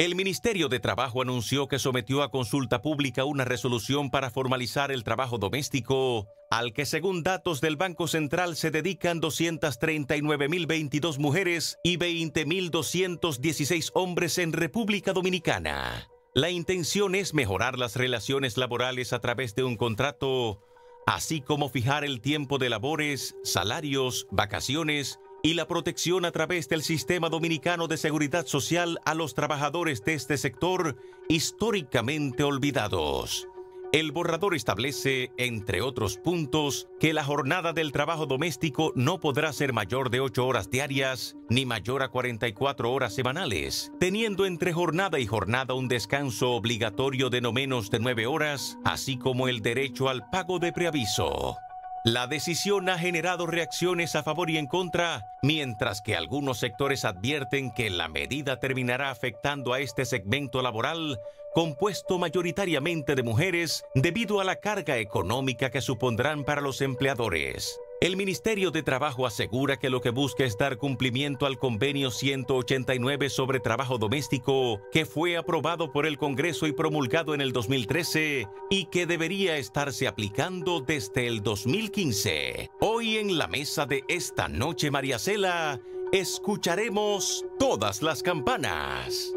El Ministerio de Trabajo anunció que sometió a consulta pública una resolución para formalizar el trabajo doméstico, al que según datos del Banco Central se dedican 239.022 mujeres y 20.216 hombres en República Dominicana. La intención es mejorar las relaciones laborales a través de un contrato, así como fijar el tiempo de labores, salarios, vacaciones, y la protección a través del Sistema Dominicano de Seguridad Social a los trabajadores de este sector históricamente olvidados. El borrador establece, entre otros puntos, que la jornada del trabajo doméstico no podrá ser mayor de 8 horas diarias ni mayor a 44 horas semanales, teniendo entre jornada y jornada un descanso obligatorio de no menos de 9 horas, así como el derecho al pago de preaviso. La decisión ha generado reacciones a favor y en contra, mientras que algunos sectores advierten que la medida terminará afectando a este segmento laboral compuesto mayoritariamente de mujeres debido a la carga económica que supondrán para los empleadores. El Ministerio de Trabajo asegura que lo que busca es dar cumplimiento al Convenio 189 sobre Trabajo Doméstico, que fue aprobado por el Congreso y promulgado en el 2013 y que debería estarse aplicando desde el 2015. Hoy en la mesa de esta noche, María Cela, escucharemos todas las campanas.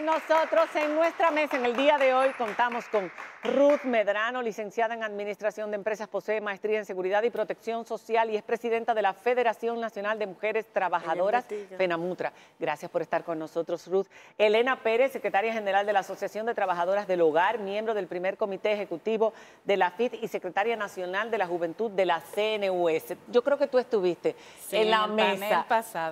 nosotros en nuestra mesa. En el día de hoy contamos con Ruth Medrano, licenciada en Administración de Empresas, posee maestría en Seguridad y Protección Social y es presidenta de la Federación Nacional de Mujeres Trabajadoras, FENAMUTRA. Gracias por estar con nosotros, Ruth. Elena Pérez, secretaria general de la Asociación de Trabajadoras del Hogar, miembro del primer comité ejecutivo de la FIT y secretaria nacional de la Juventud de la CNUS. Yo creo que tú estuviste en la mesa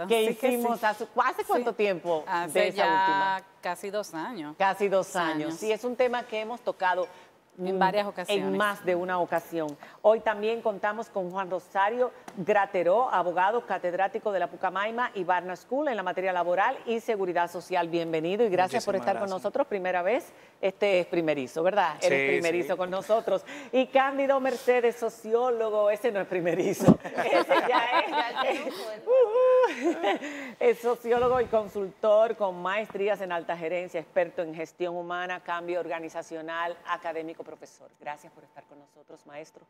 que hicimos hace, cuánto tiempo de esa última Casi dos años. Casi dos años. Sí, es un tema que hemos tocado. En mm, varias ocasiones. En más de una ocasión. Hoy también contamos con Juan Rosario Grateró, abogado catedrático de la Pucamaima y Barna School en la materia laboral y seguridad social. Bienvenido y gracias por estar con nosotros. Primera vez, este es primerizo, ¿verdad? Sí, Eres primerizo con nosotros. Y Cándido Mercedes, sociólogo, ese no es primerizo. Ese ya es. Uh-huh. es sociólogo y consultor con maestrías en alta gerencia, experto en gestión humana, cambio organizacional, académico profesor. Gracias por estar con nosotros, maestro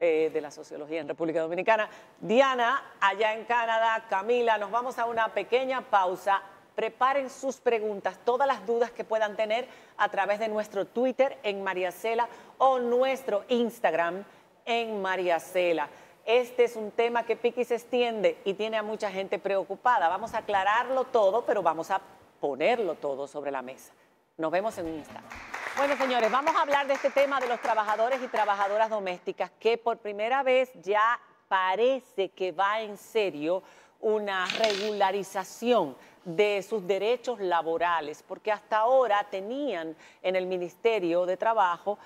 eh, de la sociología en República Dominicana. Diana, allá en Canadá, Camila, nos vamos a una pequeña pausa. Preparen sus preguntas, todas las dudas que puedan tener a través de nuestro Twitter en Mariacela o nuestro Instagram en Mariacela. Este es un tema que pique se extiende y tiene a mucha gente preocupada. Vamos a aclararlo todo, pero vamos a ponerlo todo sobre la mesa. Nos vemos en un instante. Bueno, señores, vamos a hablar de este tema de los trabajadores y trabajadoras domésticas, que por primera vez ya parece que va en serio una regularización de sus derechos laborales, porque hasta ahora tenían en el Ministerio de Trabajo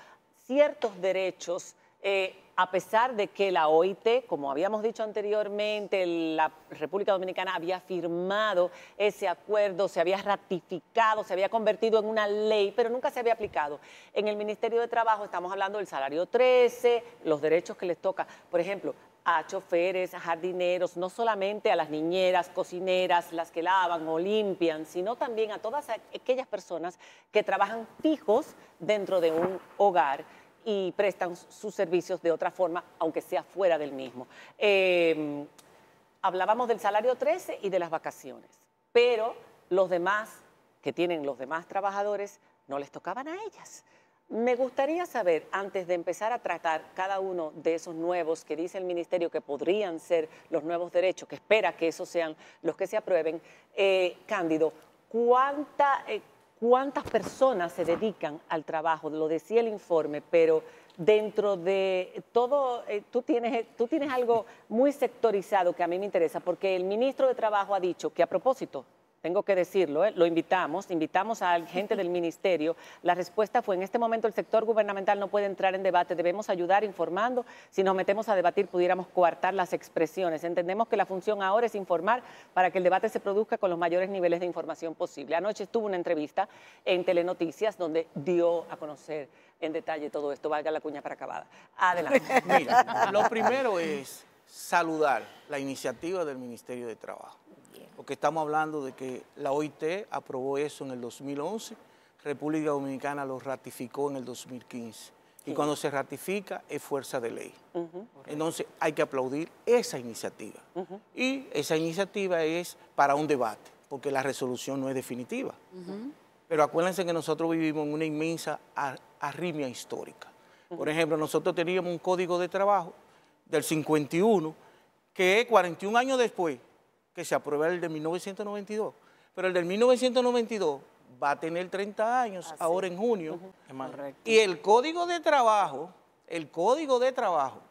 ciertos derechos. Eh, a pesar de que la OIT, como habíamos dicho anteriormente, la República Dominicana había firmado ese acuerdo, se había ratificado, se había convertido en una ley, pero nunca se había aplicado. En el Ministerio de Trabajo estamos hablando del salario 13, los derechos que les toca. Por ejemplo, a choferes, a jardineros, no solamente a las niñeras, cocineras, las que lavan o limpian, sino también a todas aquellas personas que trabajan fijos dentro de un hogar y prestan sus servicios de otra forma, aunque sea fuera del mismo. Em, hablábamos del salario 13 y de las vacaciones, pero los demás que tienen los demás trabajadores no les tocaban a ellas. Me gustaría saber, antes de empezar a tratar cada uno de esos nuevos que dice el Ministerio que podrían ser los nuevos derechos, que espera que esos sean los que se aprueben, eh, Cándido, ¿cuánta, eh, cuántas personas se dedican al trabajo, lo decía el informe, pero dentro de todo, eh, tú, tú tienes algo muy sectorizado que a mí me interesa, porque el ministro de Trabajo ha dicho que a propósito tengo que decirlo, ¿eh? lo invitamos, invitamos a gente del ministerio. La respuesta fue, en este momento el sector gubernamental no puede entrar en debate, debemos ayudar informando. Si nos metemos a debatir, pudiéramos coartar las expresiones. Entendemos que la función ahora es informar para que el debate se produzca con los mayores niveles de información posible. Anoche estuvo una entrevista en Telenoticias donde dio a conocer en detalle todo esto, valga la cuña para acabada. Adelante. Mira, lo primero es saludar la iniciativa del Ministerio de Trabajo. Porque estamos hablando de que la OIT aprobó eso en el 2011, República Dominicana lo ratificó en el 2015. Y cuando se ratifica es fuerza de ley. Entonces hay que aplaudir esa iniciativa. Y esa iniciativa es para un debate, porque la resolución no es definitiva. Pero acuérdense que nosotros vivimos en una inmensa arrimia histórica. Por ejemplo, nosotros teníamos un código de trabajo del 51 que 41 años después que se aprueba el de 1992. Pero el del 1992 va a tener 30 años ah, ahora en junio. Y el código de trabajo, el código de trabajo,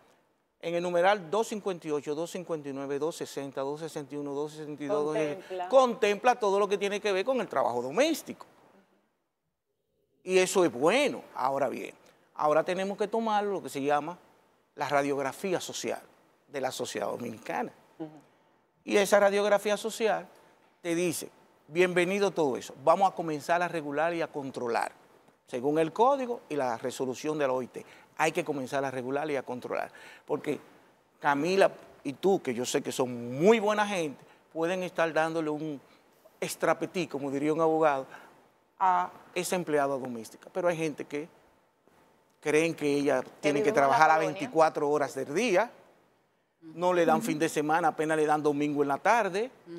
en el numeral 258, 259, 260, 261, 262, contempla, todo lo que tiene que ver con el trabajo doméstico. Y eso es bueno. Ahora bien, ahora tenemos que tomar lo que se llama la radiografía social de la sociedad dominicana. Y esa radiografía social te dice, bienvenido todo eso, vamos a comenzar a regular y a controlar, según el código y la resolución de la OIT. Hay que comenzar a regular y a controlar, porque Camila y tú, que yo sé que son muy buena gente, pueden estar dándole un extrapetí, como diría un abogado, a esa empleada doméstica. Pero hay gente que creen que ella tiene que trabajar a 24 horas del día, no le dan fin de semana, apenas le dan domingo en la tarde. Ah,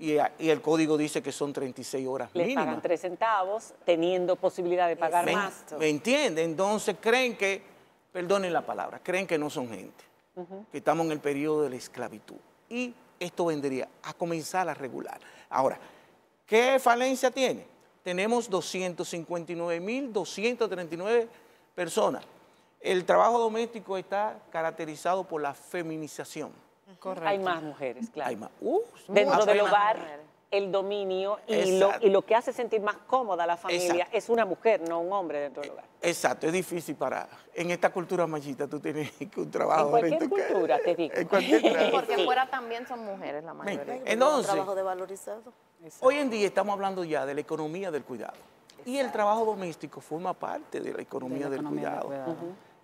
y, el código dice que son 36 horas le pagan tres centavos, teniendo posibilidad de pagar más. ¿Me entiende? Entonces creen que, perdonen la palabra, creen que no son gente, que estamos en el periodo de la esclavitud. Y esto vendría a comenzar a regular. Ahora, ¿qué falencia tiene? Tenemos 259.239 personas el trabajo doméstico está caracterizado por la feminización. Correcto. Hay más mujeres, claro. Hay más. Uh, dentro del hogar, el dominio y lo, que hace sentir más cómoda a la familia es una mujer, no un hombre dentro del hogar. E-, exacto, es difícil para... En esta cultura machista tú tienes que un trabajo... En cualquier cultura, te digo. Porque fuera también son mujeres la mayoría. Entonces... Un trabajo Hoy en día estamos hablando ya de la economía del cuidado. Y el trabajo doméstico forma parte de la economía, del, cuidado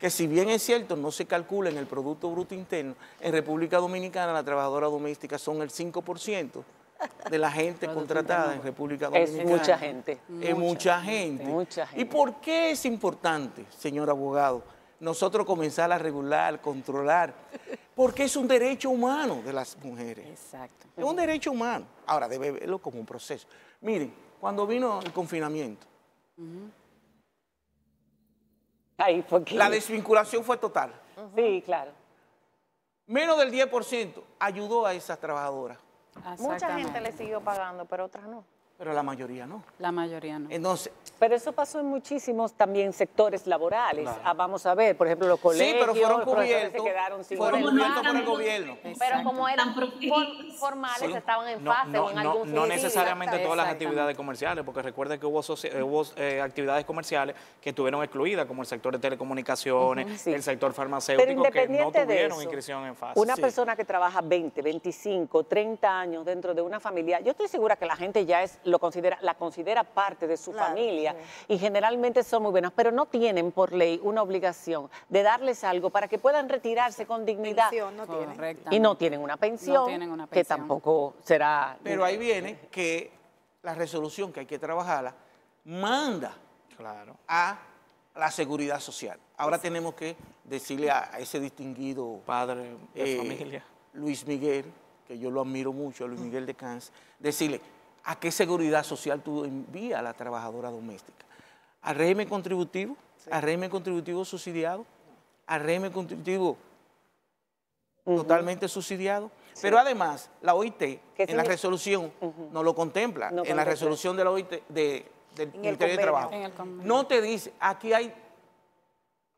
que si bien es cierto, no se calcula en el Producto Bruto Interno, en República Dominicana las trabajadoras domésticas son el 5% de la gente contratada en República Dominicana. Es mucha gente. Es mucha, gente. ¿Y por qué es importante, señor abogado, nosotros comenzar a regular, controlar? Porque es un derecho humano de las mujeres. Exacto. Es un derecho humano. Ahora, debe verlo como un proceso. Miren, cuando vino el confinamiento, la desvinculación fue total. Sí, claro. Menos del 10% ayudó a esas trabajadoras. Ah, Mucha gente le siguió pagando, pero otras no. Pero la mayoría no. La mayoría no. Entonces. Pero eso pasó en muchísimos también sectores laborales. Ah, vamos a ver, por ejemplo, los colegios. Sí, pero fueron cubiertos. Fueron cubiertos por el gobierno. Pero como eran formales, estaban en fase no, necesariamente todas las actividades comerciales, porque recuerde que hubo, hubo eh, actividades comerciales que estuvieron excluidas, como el sector de telecomunicaciones, el sector farmacéutico, que no tuvieron inscripción en fase. Una persona que trabaja 20, 25, 30 años dentro de una familia, yo estoy segura que la gente ya es considera, la considera parte de su familia y generalmente son muy buenas, pero no tienen por ley una obligación de darles algo para que puedan retirarse con dignidad. Y no tienen una pensión, que tampoco será... Pero ahí viene eh, que la resolución que hay que trabajarla manda a la seguridad social. Ahora tenemos que decirle a, ese distinguido padre de eh, familia, Luis Miguel, que yo lo admiro mucho, Luis mm. Miguel de Cans, decirle, ¿A qué seguridad social tú envías a la trabajadora doméstica? ¿Al régimen contributivo? a ¿Al régimen contributivo subsidiado? ¿Al régimen contributivo totalmente subsidiado? Pero además, la OIT en la resolución no lo contempla. en la resolución de la OIT, del Ministerio de Trabajo. No te dice, aquí hay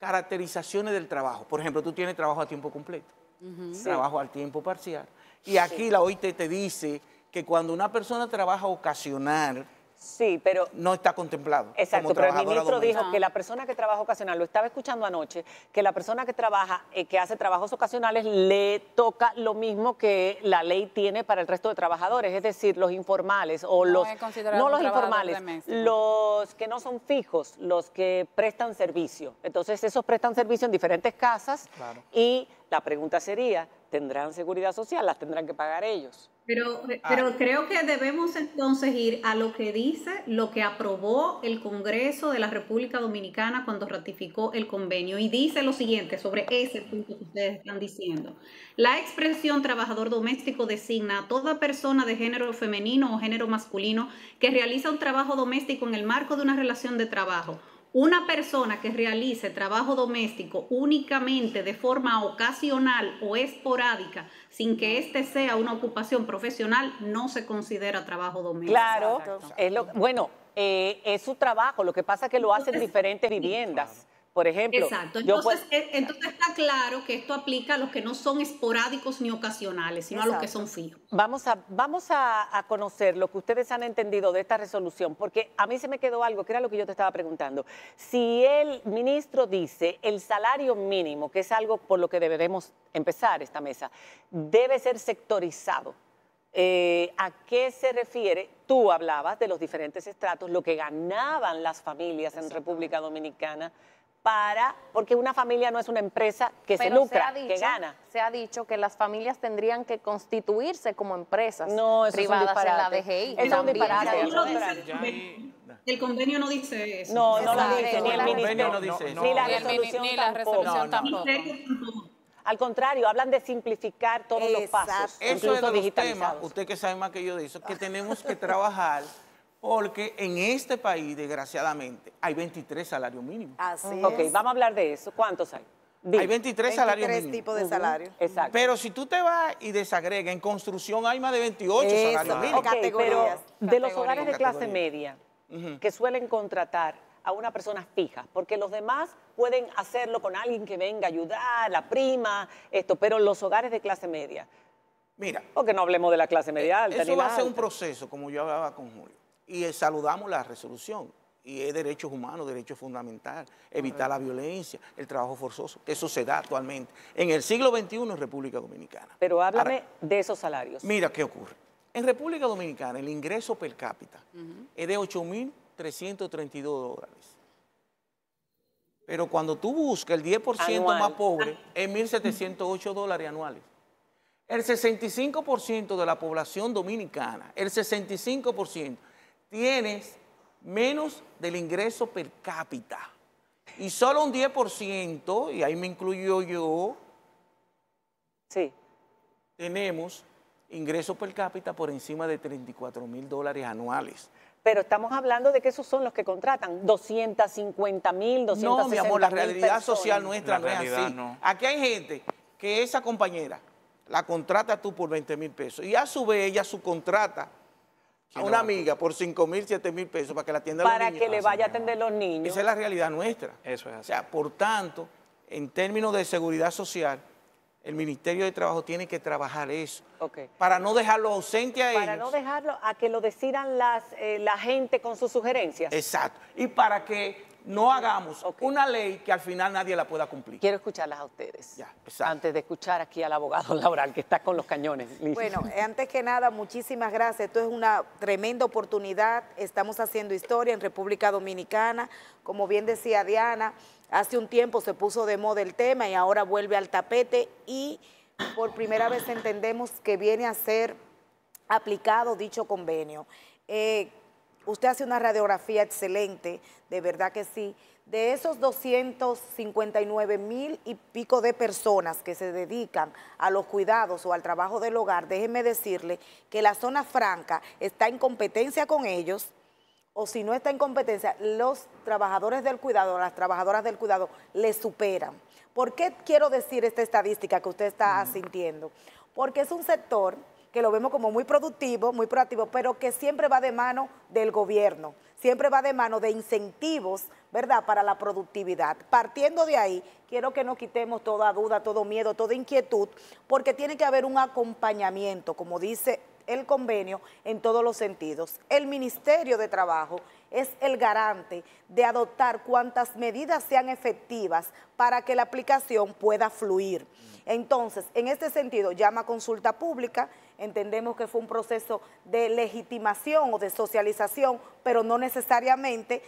caracterizaciones del trabajo. Por ejemplo, tú tienes trabajo a tiempo completo, trabajo al tiempo parcial. Y aquí la OIT te dice que cuando una persona trabaja ocasional, Sí, pero. No está contemplado. Exacto, pero el ministro dijo que la persona que trabaja ocasional, lo estaba escuchando anoche, que la persona que trabaja, eh, que hace trabajos ocasionales, le toca lo mismo que la ley tiene para el resto de trabajadores, es decir, los informales o los. No los informales, los que no son fijos, los que prestan servicio. Entonces, esos prestan servicio en diferentes casas y la pregunta sería, ¿tendrán seguridad social? ¿Las tendrán que pagar ellos? Ah. Pero, creo que debemos entonces ir a lo que dice, lo que aprobó el Congreso de la República Dominicana cuando ratificó el convenio. Y dice lo siguiente sobre ese punto que ustedes están diciendo. La expresión trabajador doméstico designa a toda persona de género femenino o género masculino que realiza un trabajo doméstico en el marco de una relación de trabajo una persona que realice trabajo doméstico únicamente de forma ocasional o esporádica, sin que este sea una ocupación profesional, no se considera trabajo doméstico. Claro, es lo, bueno, eh, es su trabajo, lo que pasa es que lo hacen diferentes viviendas por ejemplo. Exacto. E, entonces, está claro que esto aplica a los que no son esporádicos ni ocasionales, sino a los que son fijos. Vamos, a, vamos a, conocer lo que ustedes han entendido de esta resolución, porque a mí se me quedó algo, que era lo que yo te estaba preguntando. Si el ministro dice el salario mínimo, que es algo por lo que deberemos empezar esta mesa, debe ser sectorizado. Eh, ¿A qué se refiere? Tú hablabas de los diferentes estratos, lo que ganaban las familias en República Dominicana para, porque una familia no es una empresa que se lucra, que gana. Se ha dicho que las familias tendrían que constituirse como empresas no, privadas en la DGI. Es un disparate. El, convenio no el convenio no dice eso. No, no lo dice, ni el ministerio, ni la resolución tampoco. Al contrario, hablan de simplificar todos los pasos. Eso es de los usted que sabe más que yo dice que tenemos que trabajar porque en este país, desgraciadamente, hay 23 salarios mínimos. Así es. Ok, vamos a hablar de eso. ¿Cuántos hay? Hay 23 salarios mínimos. tipos de salarios. Exacto. Pero si tú te vas y desagregas, en construcción hay más de 28 salarios mínimos. de los hogares de clase media que suelen contratar a una persona fija, porque los demás pueden hacerlo con alguien que venga a ayudar, la prima, esto, pero los hogares de clase media, Mira, porque no hablemos de la clase media eh, alta. eso va a ser un proceso, como yo hablaba con Julio y eh, saludamos la resolución. Y es derechos humanos, derechos fundamentales, evitar la violencia, el trabajo forzoso, eso se da actualmente en el siglo XXI en República Dominicana. Pero háblame de esos salarios. Mira qué ocurre. En República Dominicana el ingreso per cápita es de 8.332 dólares. Pero cuando tú buscas el 10% más pobre, es 1.708 dólares anuales. El 65% de la población dominicana, el 65%, tienes menos del ingreso per cápita. Y solo un 10%, y ahí me incluyo yo, sí. tenemos ingreso per cápita por encima de 34 mil dólares anuales. Pero estamos hablando de que esos son los que contratan, 250 mil, mil. No, mi amor, la realidad social nuestra no es así. Aquí hay gente que esa compañera la contrata tú por 20 mil pesos y a su vez ella subcontrata contrata a una amiga por 5 mil, 7 mil pesos para que la atienda los niños. Para que le ah, vaya a atender los niños. Esa es la realidad nuestra. Eso es así. O sea, por tanto, en términos de seguridad social, el Ministerio de Trabajo tiene que trabajar eso. Para no dejarlo ausente a ellos. Para no dejarlo a que lo decidan las, eh, la gente con sus sugerencias. Exacto. Y para que no hagamos una ley que al final nadie la pueda cumplir. Quiero escucharlas a ustedes. Ya, antes de escuchar aquí al abogado laboral que está con los cañones. Bueno, eh, antes que nada, muchísimas gracias. Esto es una tremenda oportunidad. Estamos haciendo historia en República Dominicana. Como bien decía Diana, hace un tiempo se puso de moda el tema y ahora vuelve al tapete y por primera vez entendemos que viene a ser aplicado dicho convenio. Eh, usted hace una radiografía excelente, de verdad que sí. De esos 259 mil y pico de personas que se dedican a los cuidados o al trabajo del hogar, déjeme decirle que la zona franca está en competencia con ellos, o si no está en competencia, los trabajadores del cuidado, las trabajadoras del cuidado, le superan. ¿Por qué quiero decir esta estadística que usted está mm. sintiendo? Porque es un sector que lo vemos como muy productivo, muy proactivo, pero que siempre va de mano del gobierno, siempre va de mano de incentivos, ¿verdad?, para la productividad. Partiendo de ahí, quiero que no quitemos toda duda, todo miedo, toda inquietud, porque tiene que haber un acompañamiento, como dice el convenio en todos los sentidos. El Ministerio de Trabajo es el garante de adoptar cuantas medidas sean efectivas para que la aplicación pueda fluir. Entonces, en este sentido, llama a consulta pública, Entendemos que fue un proceso de legitimación o de socialización, pero no necesariamente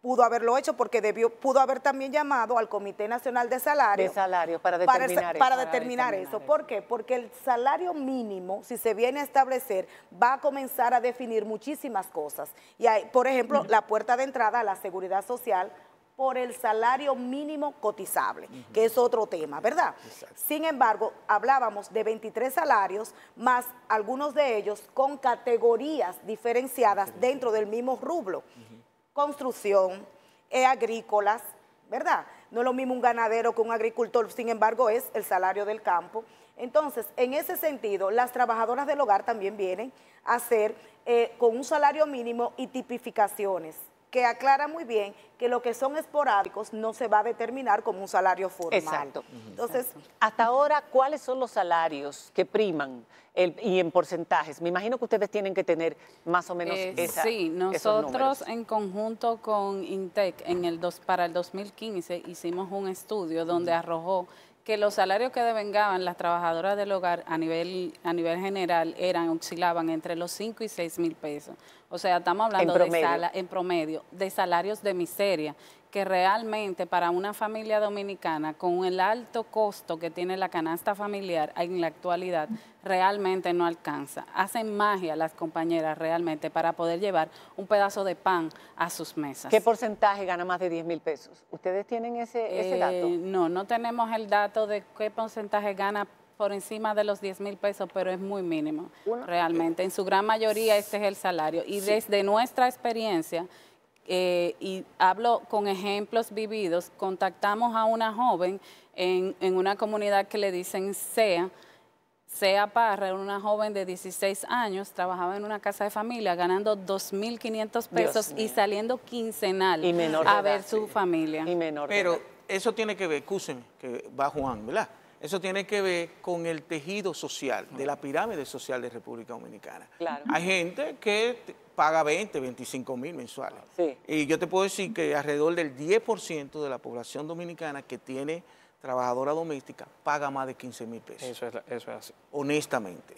pudo haberlo hecho porque debió, pudo haber también llamado al Comité Nacional de Salarios. De salario, para determinar, eso, ¿Por qué? Porque el salario mínimo, si se viene a establecer, va a comenzar a definir muchísimas cosas. Y hay, por ejemplo, la puerta de entrada a la seguridad social, por el salario mínimo cotizable, que es otro tema, ¿verdad? Sin embargo, hablábamos de 23 salarios, más algunos de ellos con categorías diferenciadas dentro del mismo rublo. Construcción, e agrícolas, ¿verdad? No es lo mismo un ganadero que un agricultor, sin embargo es el salario del campo. Entonces, en ese sentido, las trabajadoras del hogar también vienen a ser eh, con un salario mínimo y tipificaciones que aclara muy bien que lo que son esporádicos no se va a determinar como un salario formal. Exacto. Entonces, hasta ahora, ¿cuáles son los salarios que priman y en porcentajes? Me imagino que ustedes tienen que tener más o menos eh, esa, Sí, nosotros en conjunto con INTEC en el dos, para el 2015 hicimos un estudio donde arrojó que los salarios que devengaban las trabajadoras del hogar a nivel, a nivel general eran, oscilaban entre los 5 y 6 mil pesos. O sea, estamos hablando en promedio de salarios de miseria que realmente para una familia dominicana, con el alto costo que tiene la canasta familiar en la actualidad, realmente no alcanza. Hacen magia las compañeras realmente para poder llevar un pedazo de pan a sus mesas. ¿Qué porcentaje gana más de 10 mil pesos? ¿Ustedes tienen ese, eh, dato? No, no tenemos el dato de qué porcentaje gana por encima de los 10 mil pesos, pero es muy mínimo, realmente. En su gran mayoría este es el salario. Y desde nuestra experiencia eh, y hablo con ejemplos vividos, contactamos a una joven en, una comunidad que le dicen SEA, SEA Parra, una joven de 16 años, trabajaba en una casa de familia ganando 2.500 pesos y saliendo quincenal a ver su familia. Pero eso tiene que ver, escúcheme, que va Juan, ¿verdad? Eso tiene que ver con el tejido social, de la pirámide social de República Dominicana. Hay gente que paga 20, 25 mil mensuales. Y yo te puedo decir que alrededor del 10% de la población dominicana que tiene trabajadora doméstica paga más de 15 mil pesos. Eso es, eso es así. Honestamente.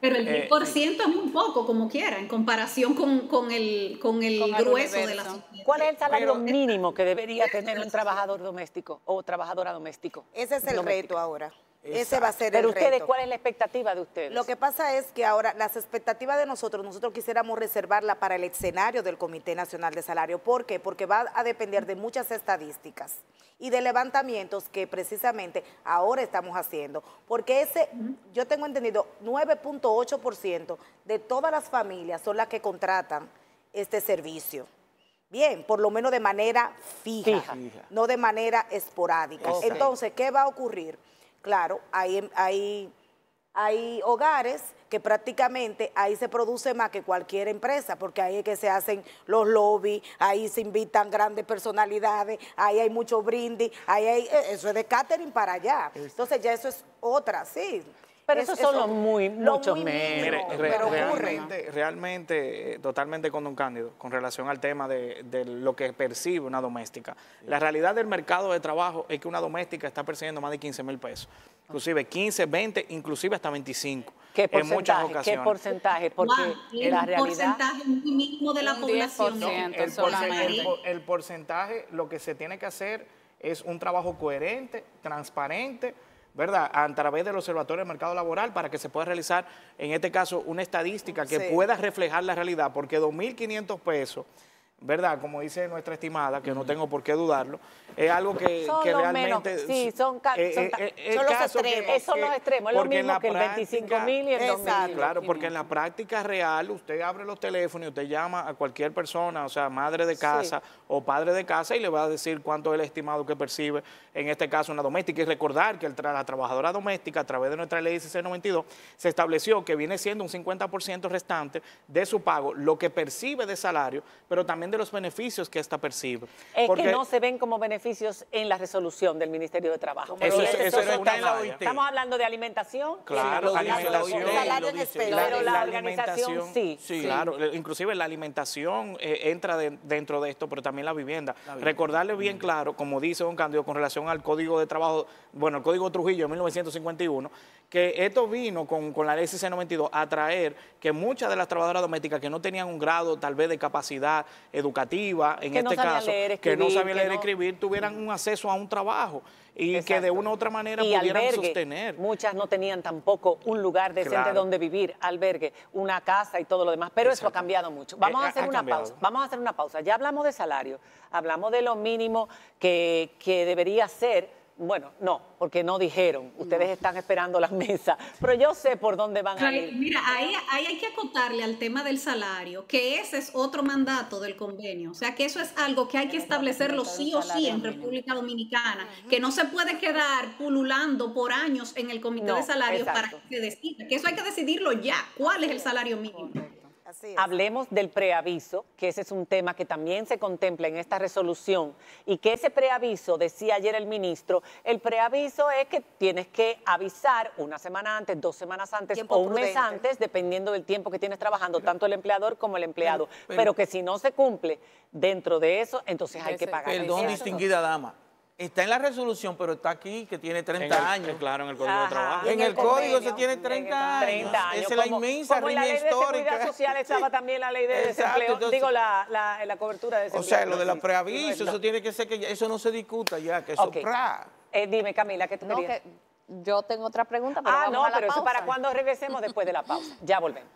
pero el 10% eh, es muy poco, como quiera, en comparación con, con el, grueso de la sociedad. ¿Cuál es el salario eh, mínimo que eh, debería tener un trabajador doméstico o trabajadora doméstico? Ese es el reto ahora. Ese va a ser Pero ustedes, ¿cuál es la expectativa de ustedes? Lo que pasa es que ahora las expectativas de nosotros, nosotros quisiéramos reservarla para el escenario del Comité Nacional de Salario. ¿Por qué? Porque va a depender de muchas estadísticas y de levantamientos que precisamente ahora estamos haciendo. Porque ese, yo tengo entendido, 9.8% de todas las familias son las que contratan este servicio. Bien, por lo menos de manera fija, no de manera esporádica. Entonces, ¿qué va a ocurrir? Claro, hay, hay, hay hogares que prácticamente ahí se produce más que cualquier empresa, porque ahí es que se hacen los lobbies, ahí se invitan grandes personalidades, ahí hay mucho brindis, ahí eh, eso es de catering para allá. Entonces ya eso es otra, sí. Pero eso son los muy, muchos muy menos. pero realmente, realmente, eh, totalmente con don Cándido, con relación al tema de, de lo que percibe una doméstica. La realidad del mercado de trabajo es que una doméstica está percibiendo más de 15 mil pesos. Ah. Inclusive 15, 20, inclusive hasta 25. ¿Qué porcentaje? En muchas ocasiones. ¿Qué porcentaje? Porque el la realidad, porcentaje mínimo de la población. el porcentaje, lo que se tiene que hacer es un trabajo coherente, transparente, ¿verdad? A través del Observatorio del Mercado Laboral para que se pueda realizar, en este caso, una estadística que pueda reflejar la realidad, porque 2.500 pesos ¿verdad? Como dice nuestra estimada, que no tengo por qué dudarlo, es algo que, realmente... Sí, son, eh, eh, eh, son los extremos. extremos, es lo mismo que el 25 mil y el 2 Claro, porque en la práctica real usted abre los teléfonos y usted llama a cualquier persona, o sea, madre de casa o padre de casa y le va a decir cuánto es el estimado que percibe, en este caso una doméstica. Y recordar que la trabajadora doméstica, a través de nuestra ley 1692, se estableció que viene siendo un 50% restante de su pago, lo que percibe de salario, pero también de los beneficios que esta percibe. Es que no se ven como beneficios en la resolución del Ministerio de Trabajo. Eso, la OIT. Estamos hablando de alimentación. Claro, alimentación. la, organización sí. Claro, eh, inclusive la alimentación eh, entra dentro de esto, pero también la vivienda. la vivienda. Recordarle bien mm. claro, como dice don Candido, con relación al Código de Trabajo, bueno, el Código Trujillo de 1951, que esto vino con, la ley 692 a traer que muchas de las trabajadoras domésticas que no tenían un grado tal vez de capacidad educativa, en este caso, que no este sabían leer escribir, tuvieran un acceso a un trabajo y que de una u otra manera pudieran sostener. Muchas no tenían tampoco un lugar decente donde vivir, albergue, una casa y todo lo demás, pero eso ha cambiado mucho. Vamos eh, a hacer una pausa, vamos a hacer una pausa. Ya hablamos de salario, hablamos de lo mínimo que, que debería ser bueno, no, porque no dijeron. Ustedes están esperando las mesas, pero yo sé por dónde van a ir. Mira, ahí, hay que acotarle al tema del salario, que ese es otro mandato del convenio. O sea, que eso es algo que hay que establecerlo sí o sí en República Dominicana, que no se puede quedar pululando por años en el Comité de salarios para que se decida. Que eso hay que decidirlo ya. ¿Cuál es el salario mínimo? Hablemos del preaviso, que ese es un tema que también se contempla en esta resolución y que ese preaviso, decía ayer el ministro, el preaviso es que tienes que avisar una semana antes, dos semanas antes o un mes antes, dependiendo del tiempo que tienes trabajando, tanto el empleador como el empleado, pero, pero, que si no se cumple dentro de eso, entonces hay que pagar. Perdón, distinguida dama, Está en la resolución, pero está aquí, que tiene 30 años. Eh, claro, en el Código de Trabajo. En, el, Código se tiene 30, 30 años. Esa es la inmensa como en la ley seguridad social estaba también la ley de desempleo, digo, la, la, la, cobertura de desempleo. O sea, lo de los preavisos, eso tiene que ser que ya, eso no se discuta ya, que eso okay. Eh, dime, Camila, ¿qué tú no, querías? yo tengo otra pregunta, pero Ah, no, a pero eso para cuando regresemos después de la pausa. Ya volvemos.